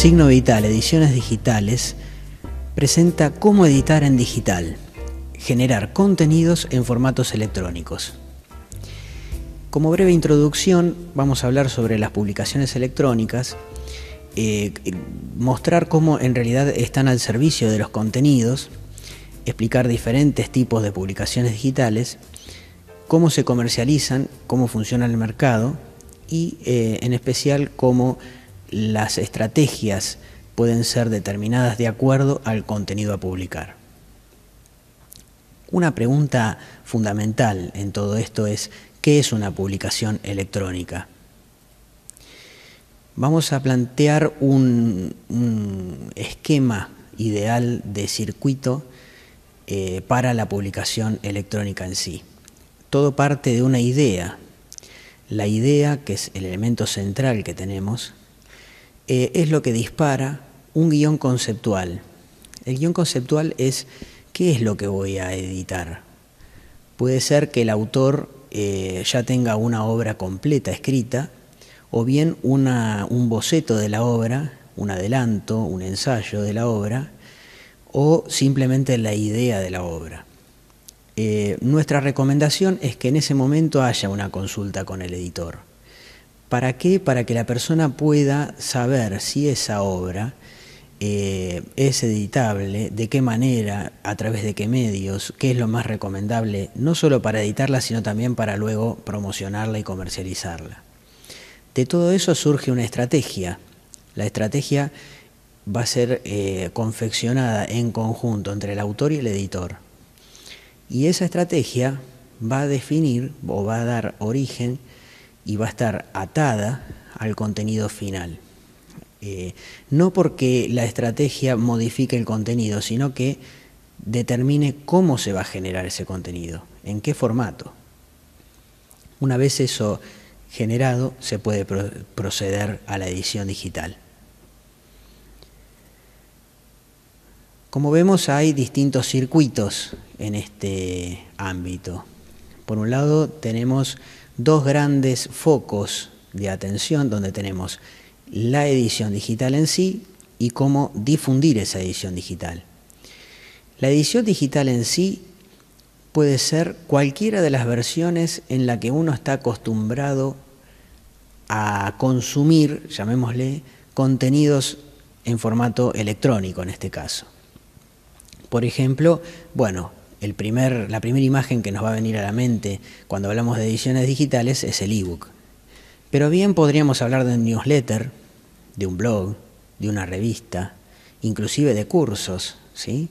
Signo Vital, Ediciones Digitales, presenta cómo editar en digital, generar contenidos en formatos electrónicos. Como breve introducción, vamos a hablar sobre las publicaciones electrónicas, eh, mostrar cómo en realidad están al servicio de los contenidos, explicar diferentes tipos de publicaciones digitales, cómo se comercializan, cómo funciona el mercado y eh, en especial cómo las estrategias pueden ser determinadas de acuerdo al contenido a publicar. Una pregunta fundamental en todo esto es, ¿qué es una publicación electrónica? Vamos a plantear un, esquema ideal de circuito eh, para la publicación electrónica en sí. Todo parte de una idea. La idea, que es el elemento central que tenemos, eh, es lo que dispara un guión conceptual. El guión conceptual es qué es lo que voy a editar. Puede ser que el autor eh, ya tenga una obra completa escrita o bien un boceto de la obra, un adelanto, un ensayo de la obra o simplemente la idea de la obra. Eh, nuestra recomendación es que en ese momento haya una consulta con el editor ¿Para qué? Para que la persona pueda saber si esa obra eh, es editable, de qué manera, a través de qué medios, qué es lo más recomendable, no solo para editarla, sino también para luego promocionarla y comercializarla. De todo eso surge una estrategia. La estrategia va a ser eh, confeccionada en conjunto entre el autor y el editor. Y esa estrategia va a definir o va a dar origen y va a estar atada al contenido final. Eh, no porque la estrategia modifique el contenido, sino que determine cómo se va a generar ese contenido, en qué formato. Una vez eso generado, se puede proceder a la edición digital. Como vemos, hay distintos circuitos en este ámbito. Por un lado, tenemos dos grandes focos de atención donde tenemos la edición digital en sí y cómo difundir esa edición digital. La edición digital en sí puede ser cualquiera de las versiones en la que uno está acostumbrado a consumir, llamémosle, contenidos en formato electrónico en este caso. Por ejemplo, bueno, primer, la primera imagen que nos va a venir a la mente cuando hablamos de ediciones digitales es el ebook. Pero bien podríamos hablar de un newsletter, de un blog, de una revista, inclusive de cursos, ¿sí?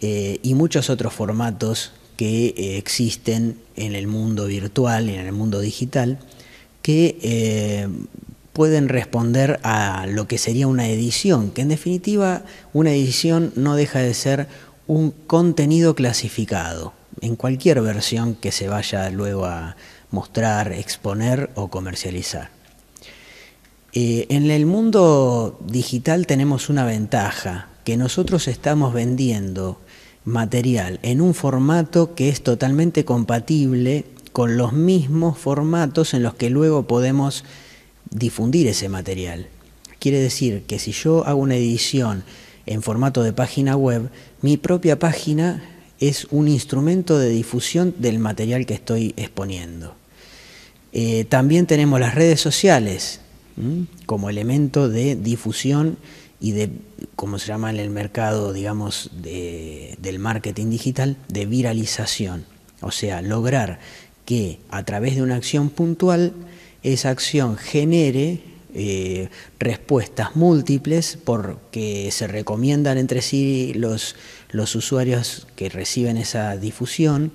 Eh, y muchos otros formatos que eh, existen en el mundo virtual, y en el mundo digital, que eh, pueden responder a lo que sería una edición, que en definitiva una edición no deja de ser un contenido clasificado, en cualquier versión que se vaya luego a mostrar, exponer o comercializar. Eh, en el mundo digital tenemos una ventaja, que nosotros estamos vendiendo material en un formato que es totalmente compatible con los mismos formatos en los que luego podemos difundir ese material. Quiere decir que si yo hago una edición en formato de página web, mi propia página es un instrumento de difusión del material que estoy exponiendo. Eh, también tenemos las redes sociales como elemento de difusión y de, como se llama en el mercado, digamos, del marketing digital, de viralización. O sea, lograr que a través de una acción puntual, esa acción genere eh, respuestas múltiples porque se recomiendan entre sí los, usuarios que reciben esa difusión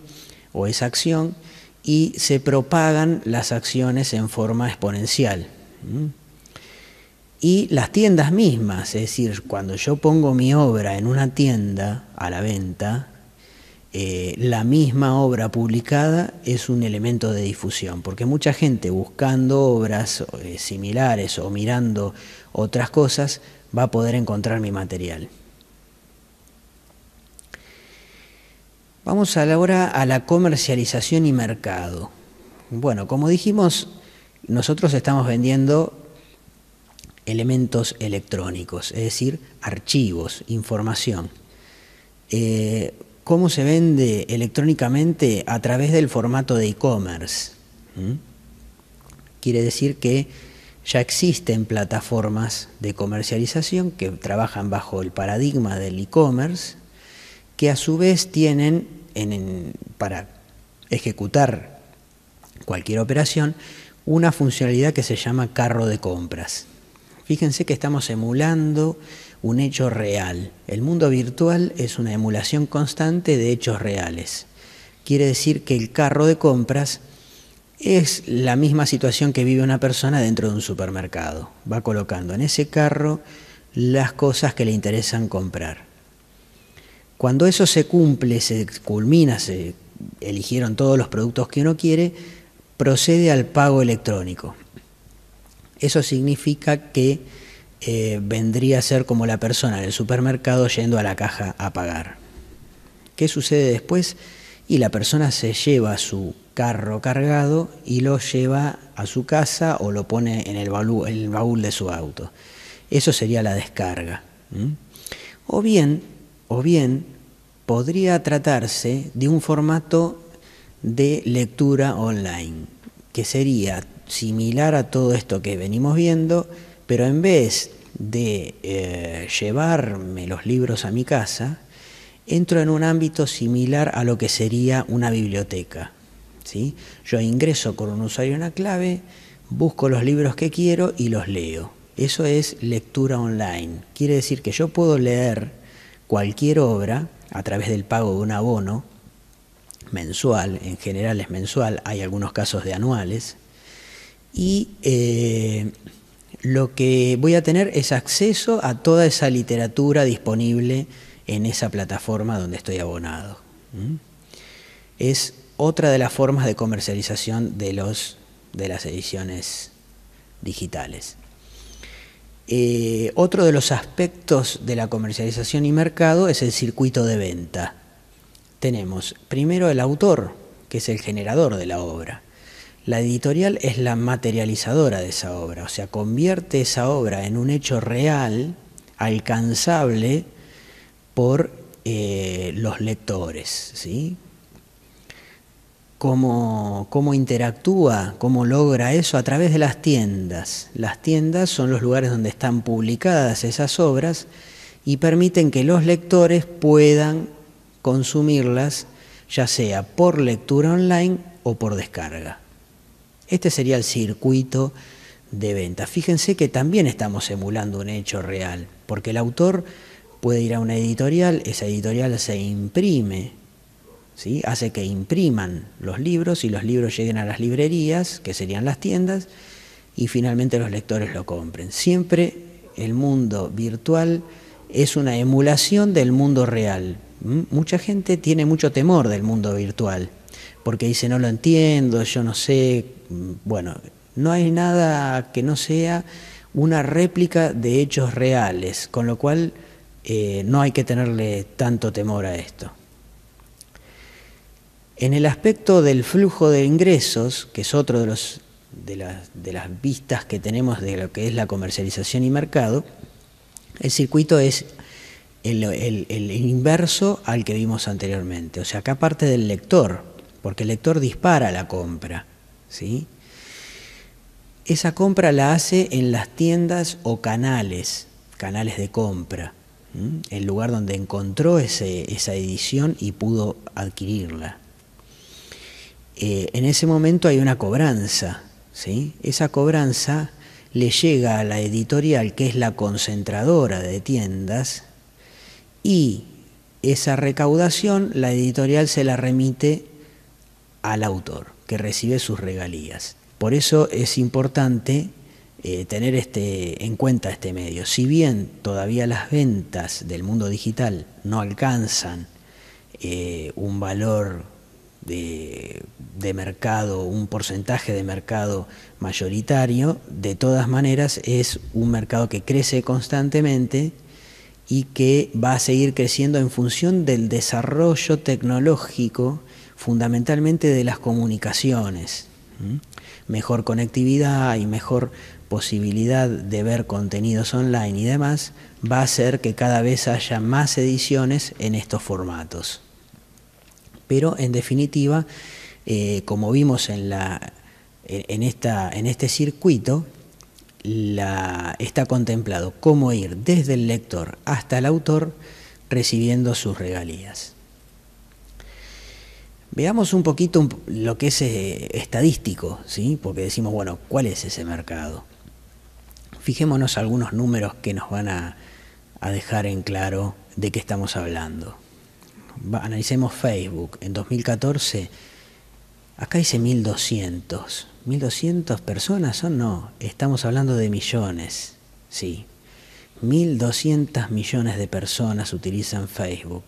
o esa acción y se propagan las acciones en forma exponencial. Y las tiendas mismas, es decir, cuando yo pongo mi obra en una tienda a la venta, eh, la misma obra publicada es un elemento de difusión, porque mucha gente buscando obras eh, similares o mirando otras cosas va a poder encontrar mi material. Vamos ahora a la comercialización y mercado. Bueno, como dijimos, nosotros estamos vendiendo elementos electrónicos, es decir, archivos, información. Eh, cómo se vende electrónicamente a través del formato de e-commerce. Quiere decir que ya existen plataformas de comercialización que trabajan bajo el paradigma del e-commerce, que a su vez tienen, para ejecutar cualquier operación, una funcionalidad que se llama carro de compras. Fíjense que estamos emulando un hecho real. El mundo virtual es una emulación constante de hechos reales. Quiere decir que el carro de compras es la misma situación que vive una persona dentro de un supermercado. Va colocando en ese carro las cosas que le interesan comprar. Cuando eso se cumple, se culmina, se eligieron todos los productos que uno quiere, procede al pago electrónico. Eso significa que eh, vendría a ser como la persona en el supermercado yendo a la caja a pagar. ¿Qué sucede después? Y la persona se lleva su carro cargado y lo lleva a su casa o lo pone en el, baúl, de su auto. Eso sería la descarga. O bien, o bien podría tratarse de un formato de lectura online, que sería similar a todo esto que venimos viendo, pero en vez de eh, llevarme los libros a mi casa, entro en un ámbito similar a lo que sería una biblioteca. ¿sí? Yo ingreso con un usuario en una clave, busco los libros que quiero y los leo. Eso es lectura online. Quiere decir que yo puedo leer cualquier obra a través del pago de un abono mensual, en general es mensual, hay algunos casos de anuales, y eh, lo que voy a tener es acceso a toda esa literatura disponible en esa plataforma donde estoy abonado. Es otra de las formas de comercialización de, los, de las ediciones digitales. Eh, otro de los aspectos de la comercialización y mercado es el circuito de venta. Tenemos primero el autor, que es el generador de la obra. La editorial es la materializadora de esa obra, o sea, convierte esa obra en un hecho real, alcanzable por eh, los lectores. ¿sí? Cómo, cómo interactúa, cómo logra eso a través de las tiendas. Las tiendas son los lugares donde están publicadas esas obras y permiten que los lectores puedan consumirlas, ya sea por lectura online o por descarga. Este sería el circuito de venta. Fíjense que también estamos emulando un hecho real, porque el autor puede ir a una editorial, esa editorial se imprime, ¿sí? hace que impriman los libros y los libros lleguen a las librerías, que serían las tiendas, y finalmente los lectores lo compren. Siempre el mundo virtual es una emulación del mundo real. Mucha gente tiene mucho temor del mundo virtual porque dice no lo entiendo, yo no sé. Bueno, no hay nada que no sea una réplica de hechos reales, con lo cual eh, no hay que tenerle tanto temor a esto. En el aspecto del flujo de ingresos, que es otro de, los, de, las, vistas que tenemos de lo que es la comercialización y mercado, el circuito es el, el inverso al que vimos anteriormente. O sea, acá parte del lector, porque el lector dispara la compra. ¿sí? Esa compra la hace en las tiendas o canales, canales de compra, el lugar donde encontró esa edición y pudo adquirirla. Eh, en ese momento hay una cobranza, ¿sí? esa cobranza le llega a la editorial, que es la concentradora de tiendas, y esa recaudación la editorial se la remite al autor que recibe sus regalías. Por eso es importante eh, tener este, en cuenta este medio. Si bien todavía las ventas del mundo digital no alcanzan eh, un valor de, de, mercado, un porcentaje de mercado mayoritario, de todas maneras es un mercado que crece constantemente y que va a seguir creciendo en función del desarrollo tecnológico fundamentalmente de las comunicaciones. Mejor conectividad y mejor posibilidad de ver contenidos online y demás va a hacer que cada vez haya más ediciones en estos formatos. Pero en definitiva, eh, como vimos en, este circuito, está contemplado cómo ir desde el lector hasta el autor recibiendo sus regalías. Veamos un poquito lo que es eh, estadístico, ¿sí? porque decimos, bueno, ¿cuál es ese mercado? Fijémonos algunos números que nos van a, dejar en claro de qué estamos hablando. analicemos Facebook. En 2014, acá dice 1.200. ¿1.200 personas son? No, estamos hablando de millones, sí. 1.200 millones de personas utilizan Facebook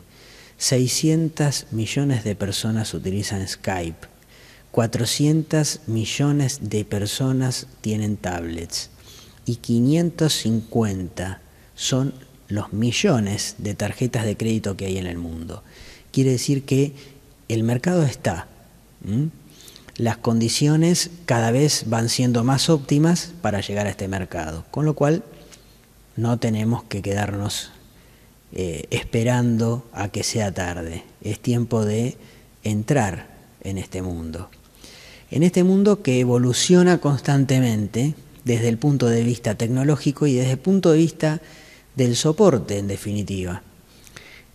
600 millones de personas utilizan Skype, 400 millones de personas tienen tablets y 550 son los millones de tarjetas de crédito que hay en el mundo. Quiere decir que el mercado está. Las condiciones cada vez van siendo más óptimas para llegar a este mercado, con lo cual no tenemos que quedarnos eh, esperando a que sea tarde. Es tiempo de entrar en este mundo. En este mundo que evoluciona constantemente desde el punto de vista tecnológico y desde el punto de vista del soporte, en definitiva.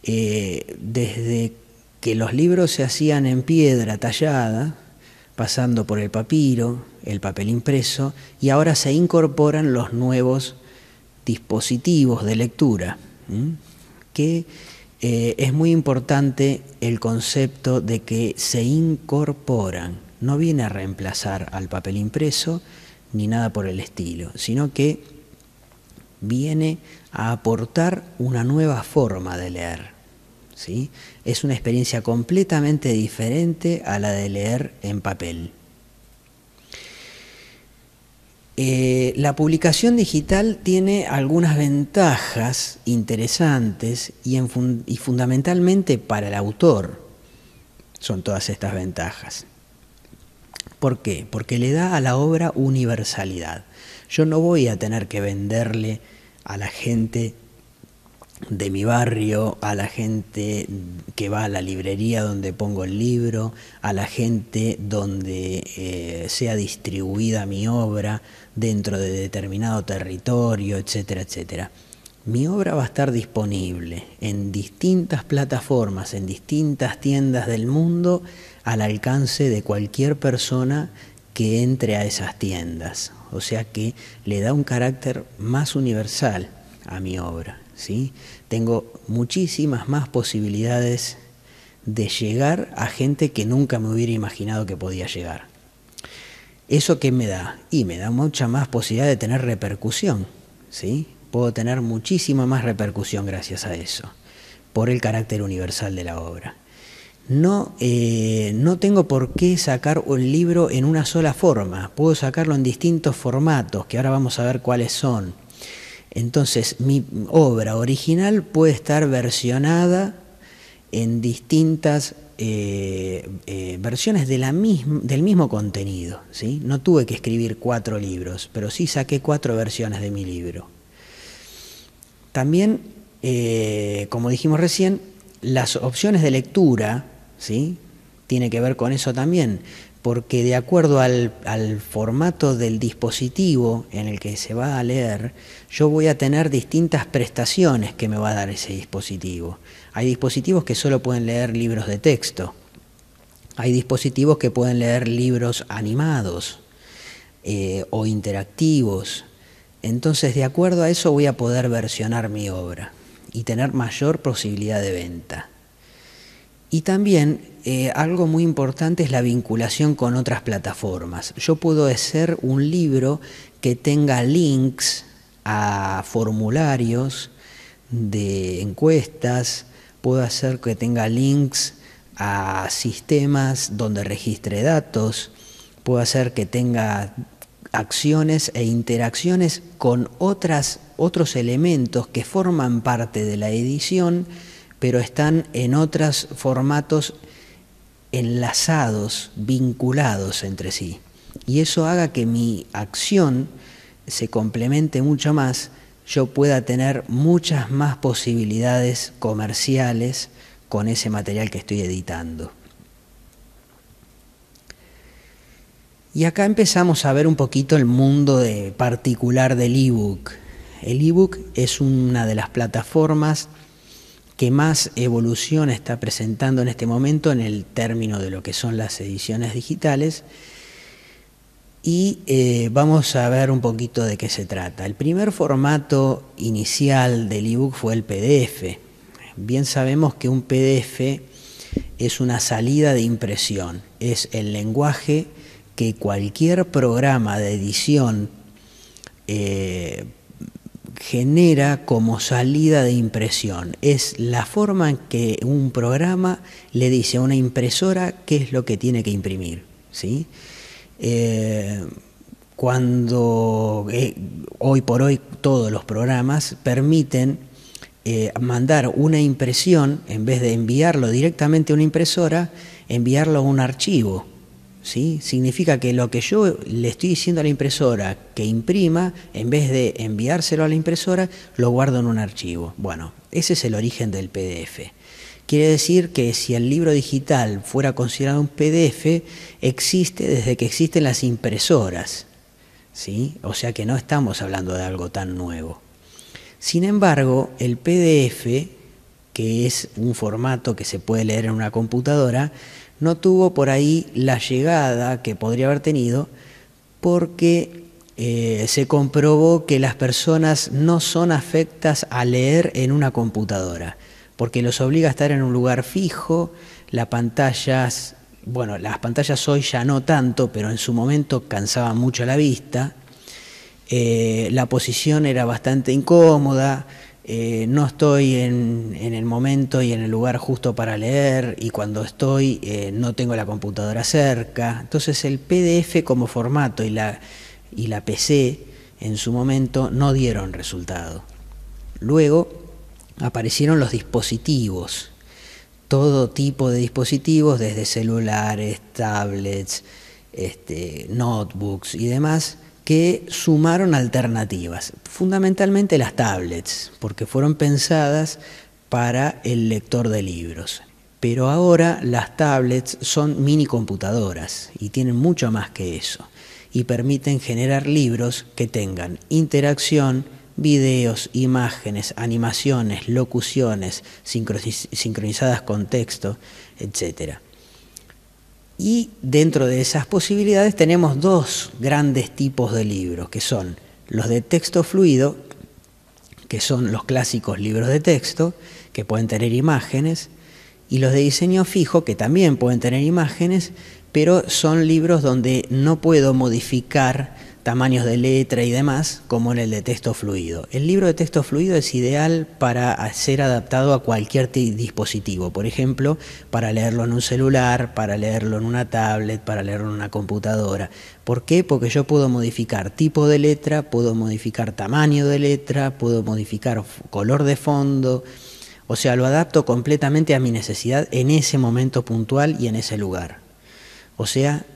Eh, desde que los libros se hacían en piedra tallada, pasando por el papiro, el papel impreso, y ahora se incorporan los nuevos dispositivos de lectura que eh, es muy importante el concepto de que se incorporan, no viene a reemplazar al papel impreso ni nada por el estilo, sino que viene a aportar una nueva forma de leer. Es una experiencia completamente diferente a la de leer en papel. Eh, la publicación digital tiene algunas ventajas interesantes y, y fundamentalmente para el autor son todas estas ventajas. ¿Por qué? Porque le da a la obra universalidad. Yo no voy a tener que venderle a la gente de mi barrio, a la gente que va a la librería donde pongo el libro, a la gente donde eh, sea distribuida mi obra dentro de determinado territorio, etcétera, etcétera. Mi obra va a estar disponible en distintas plataformas, en distintas tiendas del mundo, al alcance de cualquier persona que entre a esas tiendas. O sea que le da un carácter más universal a mi obra, ¿sí? tengo muchísimas más posibilidades de llegar a gente que nunca me hubiera imaginado que podía llegar. ¿Eso qué me da? Y me da mucha más posibilidad de tener repercusión, ¿sí? Puedo tener muchísima más repercusión gracias a eso, por el carácter universal de la obra. No, eh, no tengo por qué sacar un libro en una sola forma, puedo sacarlo en distintos formatos, que ahora vamos a ver cuáles son. Entonces mi obra original puede estar versionada en distintas eh, eh, versiones de la del mismo contenido. No tuve que escribir cuatro libros, pero sí saqué cuatro versiones de mi libro. También, eh, como dijimos recién, las opciones de lectura, ¿sí? tiene que ver con eso también porque de acuerdo al, formato del dispositivo en el que se va a leer, yo voy a tener distintas prestaciones que me va a dar ese dispositivo. Hay dispositivos que solo pueden leer libros de texto, hay dispositivos que pueden leer libros animados eh, o interactivos. Entonces, de acuerdo a eso voy a poder versionar mi obra y tener mayor posibilidad de venta. Y también eh, algo muy importante es la vinculación con otras plataformas. Yo puedo hacer un libro que tenga links a formularios de encuestas, puedo hacer que tenga links a sistemas donde registre datos, puedo hacer que tenga acciones e interacciones con otros elementos que forman parte de la edición pero están en otros formatos enlazados, vinculados entre sí. Y eso haga que mi acción se complemente mucho más, yo pueda tener muchas más posibilidades comerciales con ese material que estoy editando. Y acá empezamos a ver un poquito el mundo particular del ebook. El ebook es una de las plataformas que más evolución está presentando en este momento en el término de lo que son las ediciones digitales. Y eh, vamos a ver un poquito de qué se trata. El primer formato inicial del ebook fue el PDF. Bien sabemos que un PDF es una salida de impresión, es el lenguaje que cualquier programa de edición eh, genera como salida de impresión. Es la forma en que un programa le dice a una impresora qué es lo que tiene que imprimir. ¿sí? Eh, cuando eh, hoy por hoy todos los programas permiten eh, mandar una impresión, en vez de enviarlo directamente a una impresora, enviarlo a un archivo significa que lo que yo le estoy diciendo a la impresora que imprima, en vez de enviárselo a la impresora, lo guardo en un archivo. Bueno, ese es el origen del PDF. Quiere decir que si el libro digital fuera considerado un PDF, existe desde que existen las impresoras. ¿sí? O sea que no estamos hablando de algo tan nuevo. Sin embargo, el PDF, que es un formato que se puede leer en una computadora, no tuvo por ahí la llegada que podría haber tenido porque eh, se comprobó que las personas no son afectas a leer en una computadora, porque los obliga a estar en un lugar fijo, las pantallas, bueno, las pantallas hoy ya no tanto, pero en su momento cansaban mucho la vista, eh, la posición era bastante incómoda, eh, no estoy en, el momento y en el lugar justo para leer y cuando estoy eh, no tengo la computadora cerca. Entonces el PDF como formato y la, y la PC en su momento no dieron resultado. Luego aparecieron los dispositivos, todo tipo de dispositivos, desde celulares, tablets, este, notebooks y demás, que sumaron alternativas, fundamentalmente las tablets, porque fueron pensadas para el lector de libros. Pero ahora las tablets son mini computadoras y tienen mucho más que eso y permiten generar libros que tengan interacción, videos, imágenes, animaciones, locuciones sincronizadas con texto, etcétera. Y dentro de esas posibilidades tenemos dos grandes tipos de libros, que son los de texto fluido, que son los clásicos libros de texto, que pueden tener imágenes, y los de diseño fijo, que también pueden tener imágenes, pero son libros donde no puedo modificar tamaños de letra y demás, como en el de texto fluido. El libro de texto fluido es ideal para ser adaptado a cualquier dispositivo, por ejemplo, para leerlo en un celular, para leerlo en una tablet, para leerlo en una computadora. ¿Por qué? Porque yo puedo modificar tipo de letra, puedo modificar tamaño de letra, puedo modificar color de fondo, o sea, lo adapto completamente a mi necesidad en ese momento puntual y en ese lugar. O sea,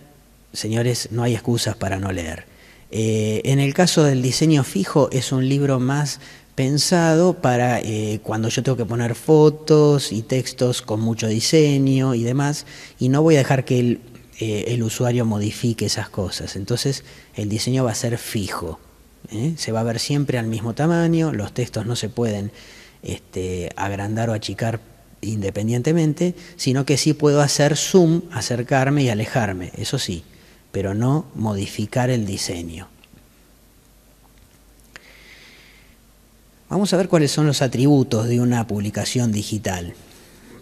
señores, no hay excusas para no leer. Eh, en el caso del diseño fijo es un libro más pensado para eh, cuando yo tengo que poner fotos y textos con mucho diseño y demás, y no voy a dejar que el, eh, usuario modifique esas cosas. Entonces el diseño va a ser fijo, se va a ver siempre al mismo tamaño, los textos no se pueden este, agrandar o achicar independientemente, sino que sí puedo hacer zoom, acercarme y alejarme, eso sí pero no modificar el diseño. Vamos a ver cuáles son los atributos de una publicación digital.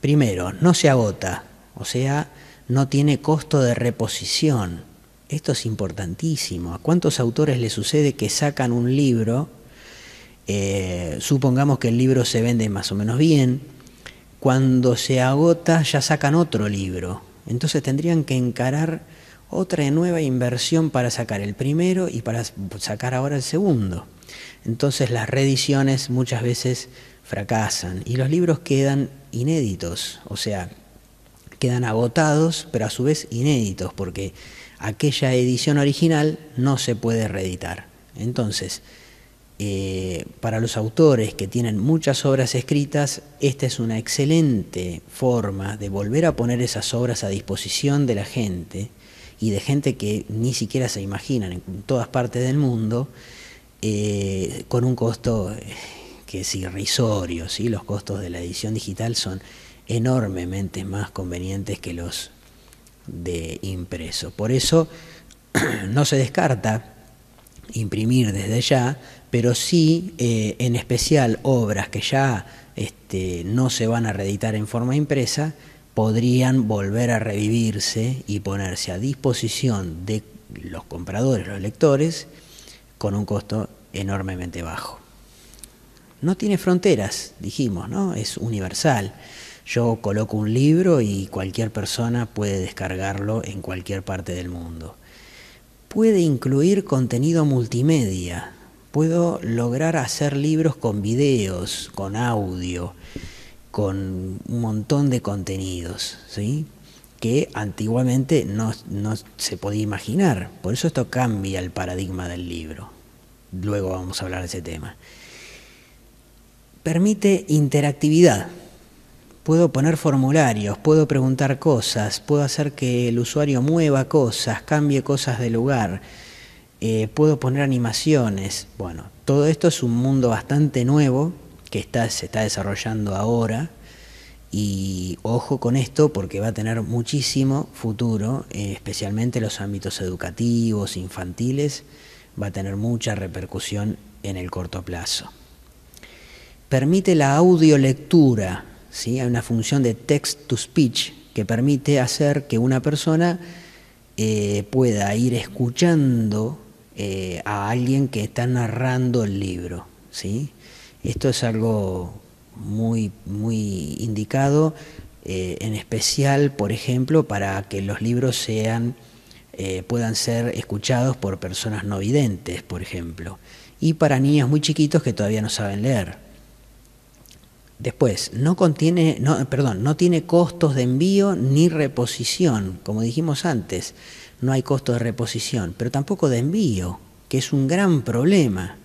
Primero, no se agota, o sea, no tiene costo de reposición. Esto es importantísimo. ¿A cuántos autores le sucede que sacan un libro? Eh, supongamos que el libro se vende más o menos bien. Cuando se agota ya sacan otro libro. Entonces tendrían que encarar otra nueva inversión para sacar el primero y para sacar ahora el segundo. Entonces las reediciones muchas veces fracasan y los libros quedan inéditos, o sea, quedan agotados, pero a su vez inéditos, porque aquella edición original no se puede reeditar. Entonces, eh, para los autores que tienen muchas obras escritas, esta es una excelente forma de volver a poner esas obras a disposición de la gente y de gente que ni siquiera se imaginan en todas partes del mundo, eh, con un costo eh, que es irrisorio. ¿sí? Los costos de la edición digital son enormemente más convenientes que los de impreso. Por eso no se descarta imprimir desde ya, pero sí eh, en especial obras que ya este, no se van a reeditar en forma impresa, podrían volver a revivirse y ponerse a disposición de los compradores, los lectores, con un costo enormemente bajo. No tiene fronteras, dijimos, ¿no? Es universal. Yo coloco un libro y cualquier persona puede descargarlo en cualquier parte del mundo. Puede incluir contenido multimedia. Puedo lograr hacer libros con videos, con audio con un montón de contenidos, ¿sí? que antiguamente no, se podía imaginar. Por eso esto cambia el paradigma del libro. Luego vamos a hablar de ese tema. Permite interactividad. Puedo poner formularios, puedo preguntar cosas, puedo hacer que el usuario mueva cosas, cambie cosas de lugar, eh, puedo poner animaciones. Bueno, todo esto es un mundo bastante nuevo que está, se está desarrollando ahora. Y ojo con esto porque va a tener muchísimo futuro, especialmente eh, especialmente los ámbitos educativos, infantiles, va a tener mucha repercusión en el corto plazo. Permite la audiolectura, ¿sí? hay una función de text to speech que permite hacer que una persona eh, pueda ir escuchando eh, a alguien que está narrando el libro. ¿sí? Esto es algo muy, muy indicado, eh, en especial, por ejemplo, para que los libros sean, eh, puedan ser escuchados por personas no videntes, por ejemplo, y para niños muy chiquitos que todavía no saben leer. Después, no contiene, no, perdón, no tiene costos de envío ni reposición, como dijimos antes, no hay costo de reposición, pero tampoco de envío, que es un gran problema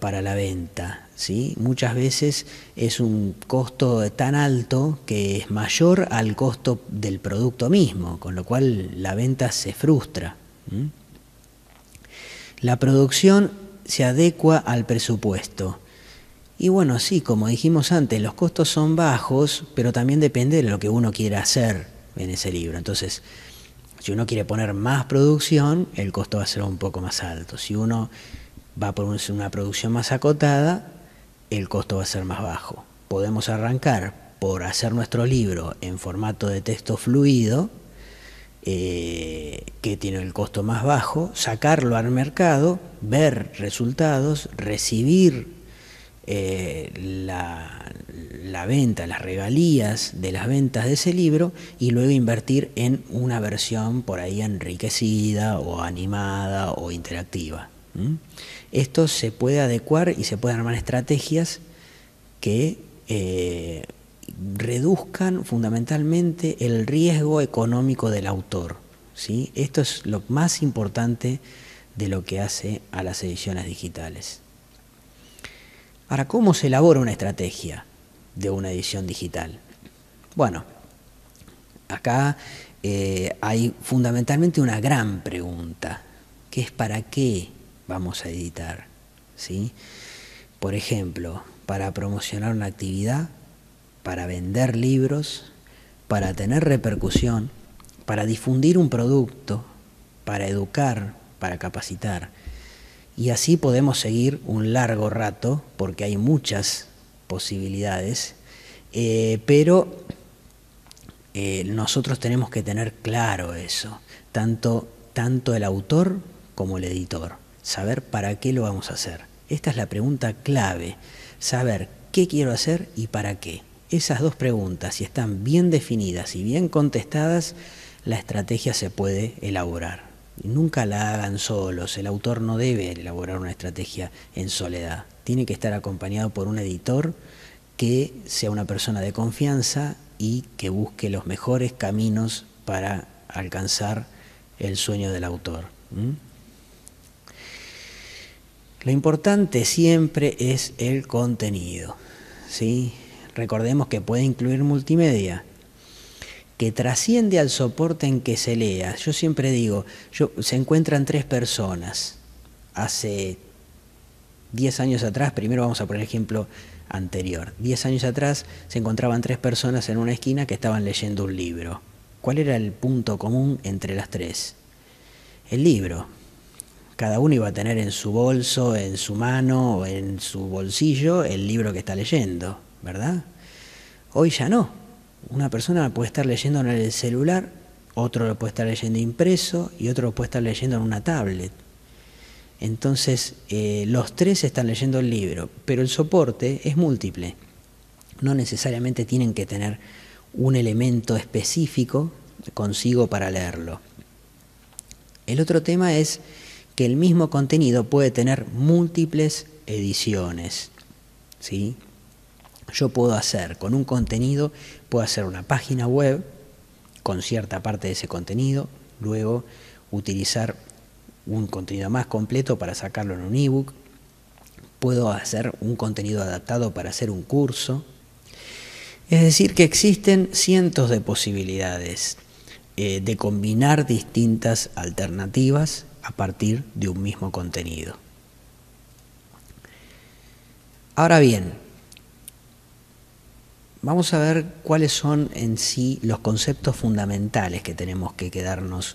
para, la venta. ¿sí? Muchas veces es un costo tan alto que es mayor al costo del producto mismo, con lo cual la venta se frustra. La producción se adecua al presupuesto. Y bueno, sí, como dijimos antes, los costos son bajos, pero también depende de lo que uno quiera hacer en ese libro. Entonces, si uno quiere poner más producción, el costo va a ser un poco más alto. Si uno va a producir una producción más acotada, el costo va a ser más bajo. Podemos arrancar por hacer nuestro libro en formato de texto fluido, eh, que tiene el costo más bajo, sacarlo al mercado, ver resultados, recibir eh, la, venta, las regalías de las ventas de ese libro y luego invertir en una versión por ahí enriquecida o animada o interactiva esto se puede adecuar y se pueden armar estrategias que eh, reduzcan fundamentalmente el riesgo económico del autor. Esto es lo más importante de lo que hace a las ediciones digitales. Ahora, ¿cómo se elabora una estrategia de una edición digital? Bueno, acá eh, hay fundamentalmente una gran pregunta, que es ¿para qué vamos a editar. ¿sí? Por ejemplo, para promocionar una actividad, para vender libros, para tener repercusión, para difundir un producto, para educar, para capacitar. Y así podemos seguir un largo rato, porque hay muchas posibilidades, eh, pero eh, nosotros tenemos que tener claro eso, tanto, tanto el autor como el editor saber para qué lo vamos a hacer. Esta es la pregunta clave, saber qué quiero hacer y para qué. Esas dos preguntas, si están bien definidas y bien contestadas, la estrategia se puede elaborar. Nunca la hagan solos, el autor no debe elaborar una estrategia en soledad, tiene que estar acompañado por un editor que sea una persona de confianza y que busque los mejores caminos para alcanzar el sueño del autor. Lo importante siempre es el contenido. ¿sí? Recordemos que puede incluir multimedia, que trasciende al soporte en que se lea. Yo siempre digo, se encuentran tres personas. Hace 10 años atrás, primero vamos a poner el ejemplo anterior. 10 años atrás se encontraban tres personas en una esquina que estaban leyendo un libro. ¿Cuál era el punto común entre las tres? El libro cada uno iba a tener en su bolso, en su mano o en su bolsillo el libro que está leyendo, ¿verdad? Hoy ya no. Una persona puede estar leyendo en el celular, otro lo puede estar leyendo impreso y otro lo puede estar leyendo en una tablet. Entonces, eh, los tres están leyendo el libro, pero el soporte es múltiple. No necesariamente tienen que tener un elemento específico consigo para leerlo. El otro tema es que el mismo contenido puede tener múltiples ediciones. ¿sí? Yo puedo hacer con un contenido, puedo hacer una página web con cierta parte de ese contenido, luego utilizar un contenido más completo para sacarlo en un ebook, puedo hacer un contenido adaptado para hacer un curso. Es decir, que existen cientos de posibilidades eh, de combinar distintas alternativas a partir de un mismo contenido. Ahora bien, vamos a ver cuáles son en sí los conceptos fundamentales que tenemos que quedarnos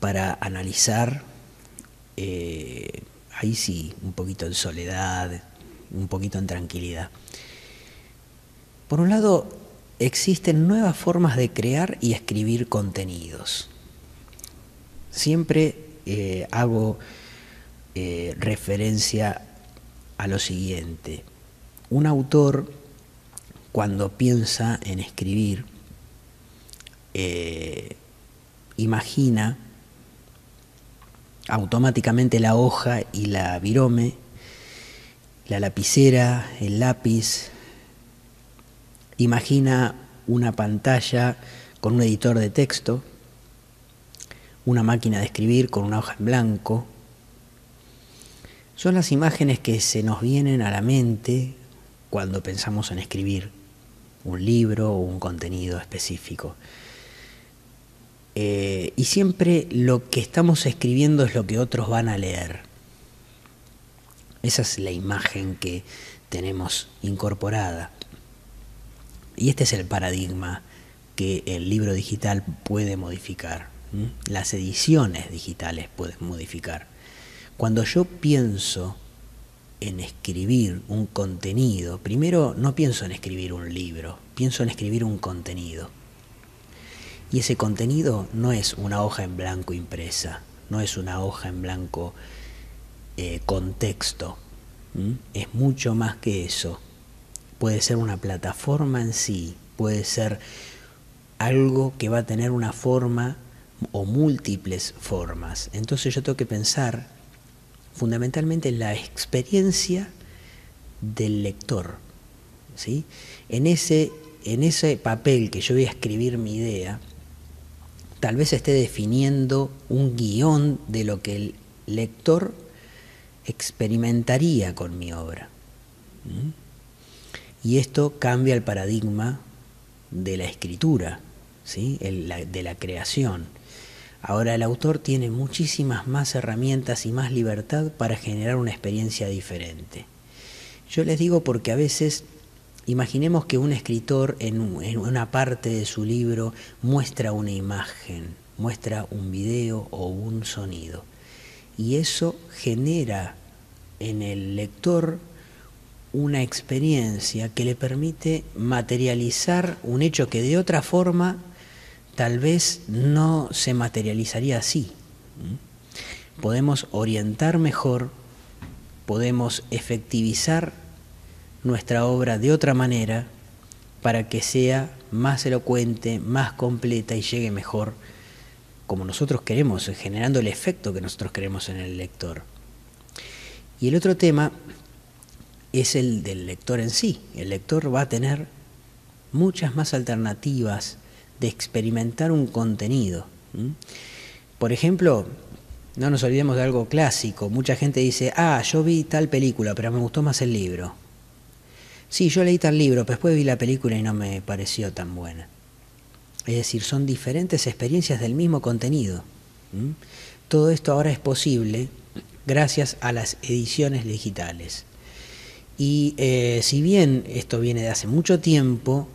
para analizar, eh, ahí sí, un poquito en soledad, un poquito en tranquilidad. Por un lado, existen nuevas formas de crear y escribir contenidos. Siempre eh, hago eh, referencia a lo siguiente. Un autor, cuando piensa en escribir, eh, imagina automáticamente la hoja y la virome, la lapicera, el lápiz, imagina una pantalla con un editor de texto, una máquina de escribir con una hoja en blanco. Son las imágenes que se nos vienen a la mente cuando pensamos en escribir un libro o un contenido específico. Eh, y siempre lo que estamos escribiendo es lo que otros van a leer. Esa es la imagen que tenemos incorporada. Y este es el paradigma que el libro digital puede modificar. ¿Mm? Las ediciones digitales puedes modificar. Cuando yo pienso en escribir un contenido, primero no pienso en escribir un libro, pienso en escribir un contenido. Y ese contenido no es una hoja en blanco impresa, no es una hoja en blanco eh, contexto, es mucho más que eso. Puede ser una plataforma en sí, puede ser algo que va a tener una forma o múltiples formas. Entonces yo tengo que pensar fundamentalmente en la experiencia del lector. ¿sí? En, ese, en ese papel que yo voy a escribir mi idea, tal vez esté definiendo un guión de lo que el lector experimentaría con mi obra. Y esto cambia el paradigma de la escritura, ¿sí? de la creación. Ahora el autor tiene muchísimas más herramientas y más libertad para generar una experiencia diferente. Yo les digo porque a veces imaginemos que un escritor en, una parte de su libro muestra una imagen, muestra un video o un sonido. Y eso genera en el lector una experiencia que le permite materializar un hecho que de otra forma tal vez no se materializaría así. Podemos orientar mejor, podemos efectivizar nuestra obra de otra manera para que sea más elocuente, más completa y llegue mejor como nosotros queremos, generando el efecto que nosotros queremos en el lector. Y el otro tema es el del lector en sí. El lector va a tener muchas más alternativas de experimentar un contenido. Por ejemplo, no nos olvidemos de algo clásico. Mucha gente dice, ah, yo vi tal película, pero me gustó más el libro. Sí, yo leí tal libro, pero después vi la película y no me pareció tan buena. Es decir, son diferentes experiencias del mismo contenido. Todo esto ahora es posible gracias a las ediciones digitales. Y eh, si bien esto viene de hace mucho tiempo,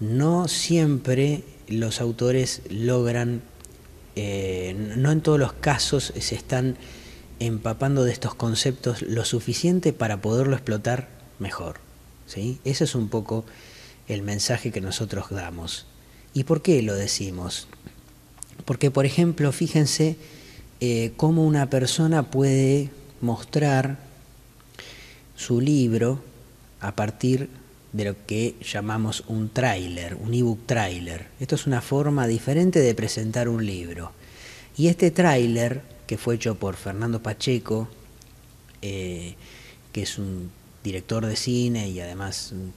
no siempre los autores logran, eh, no en todos los casos se están empapando de estos conceptos lo suficiente para poderlo explotar mejor. ¿sí? Ese es un poco el mensaje que nosotros damos. ¿Y por qué lo decimos? Porque, por ejemplo, fíjense eh, cómo una persona puede mostrar su libro a partir de de lo que llamamos un tráiler, un ebook tráiler. Esto es una forma diferente de presentar un libro. Y este tráiler, que fue hecho por Fernando Pacheco, eh, que es un director de cine y además un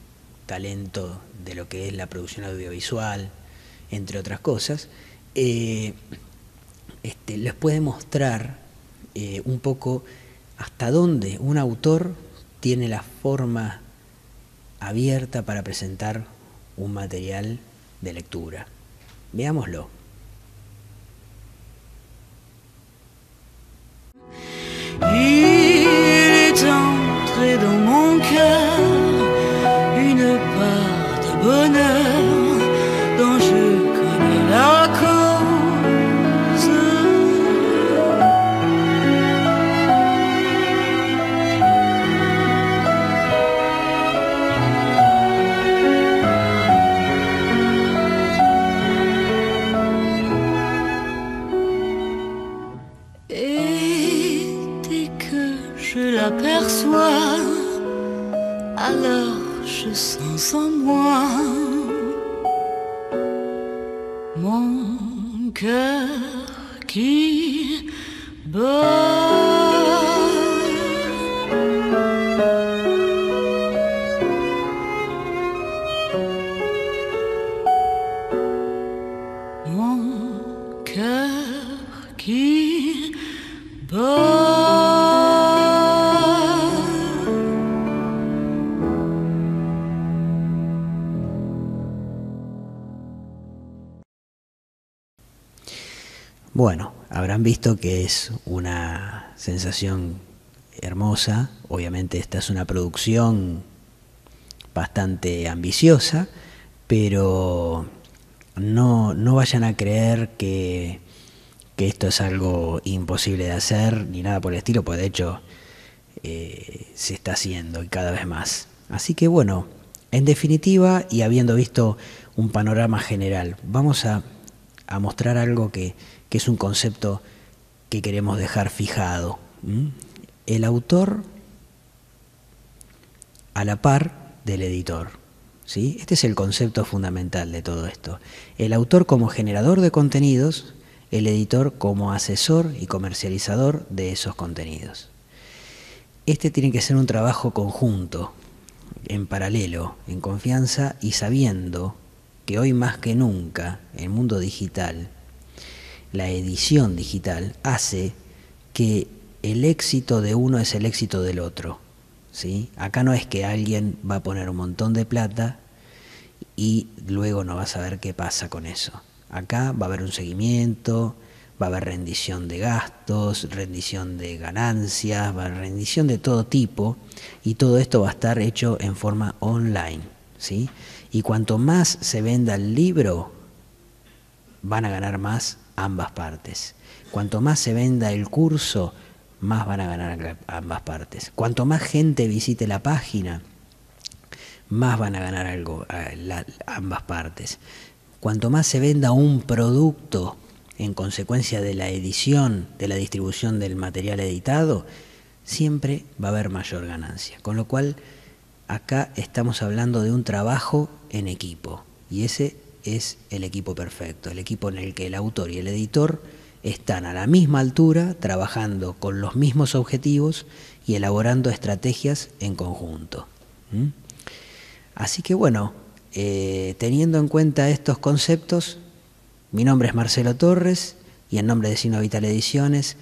talento de lo que es la producción audiovisual, entre otras cosas, eh, este, les puede mostrar eh, un poco hasta dónde un autor tiene la forma abierta para presentar un material de lectura. Veámoslo. Han visto que es una sensación hermosa. Obviamente esta es una producción bastante ambiciosa, pero no, vayan a creer que, esto es algo imposible de hacer ni nada por el estilo, pues de hecho eh, se está haciendo y cada vez más. Así que bueno, en definitiva, y habiendo visto un panorama general, vamos a mostrar algo que que es un concepto que queremos dejar fijado. El autor a la par del editor. ¿sí? Este es el concepto fundamental de todo esto. El autor como generador de contenidos, el editor como asesor y comercializador de esos contenidos. Este tiene que ser un trabajo conjunto, en paralelo, en confianza y sabiendo que hoy más que nunca el mundo digital la edición digital hace que el éxito de uno es el éxito del otro. ¿sí? Acá no es que alguien va a poner un montón de plata y luego no va a saber qué pasa con eso. Acá va a haber un seguimiento, va a haber rendición de gastos, rendición de ganancias, va a haber rendición de todo tipo y todo esto va a estar hecho en forma online. ¿sí? Y cuanto más se venda el libro, van a ganar más ambas partes. Cuanto más se venda el curso, más van a ganar ambas partes. Cuanto más gente visite la página, más van a ganar algo ambas partes. Cuanto más se venda un producto en consecuencia de la edición, de la distribución del material editado, siempre va a haber mayor ganancia. Con lo cual, acá estamos hablando de un trabajo en equipo y ese es el equipo perfecto, el equipo en el que el autor y el editor están a la misma altura, trabajando con los mismos objetivos y elaborando estrategias en conjunto. Así que bueno, eh, teniendo en cuenta estos conceptos, mi nombre es Marcelo Torres y en nombre de Sino Vital Ediciones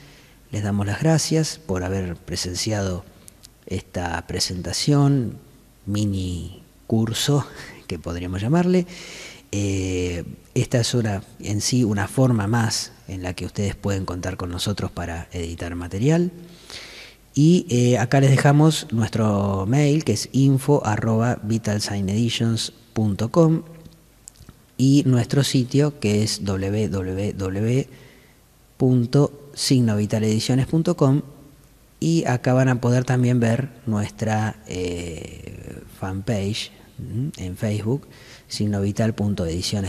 les damos las gracias por haber presenciado esta presentación, mini curso que podríamos llamarle. Eh, esta es una, en sí una forma más en la que ustedes pueden contar con nosotros para editar material. Y eh, acá les dejamos nuestro mail que es info y nuestro sitio que es www.signovitalediciones.com y acá van a poder también ver nuestra eh, fanpage en Facebook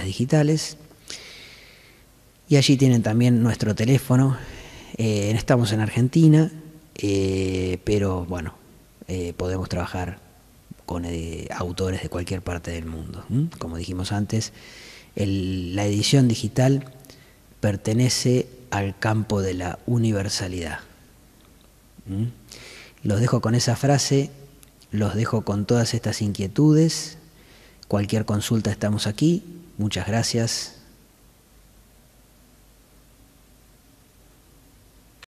digitales Y allí tienen también nuestro teléfono. Eh, estamos en Argentina, eh, pero bueno, eh, podemos trabajar con autores de cualquier parte del mundo. Como dijimos antes, la edición digital pertenece al campo de la universalidad. Los dejo con esa frase, los dejo con todas estas inquietudes Cualquier consulta estamos aquí. Muchas gracias.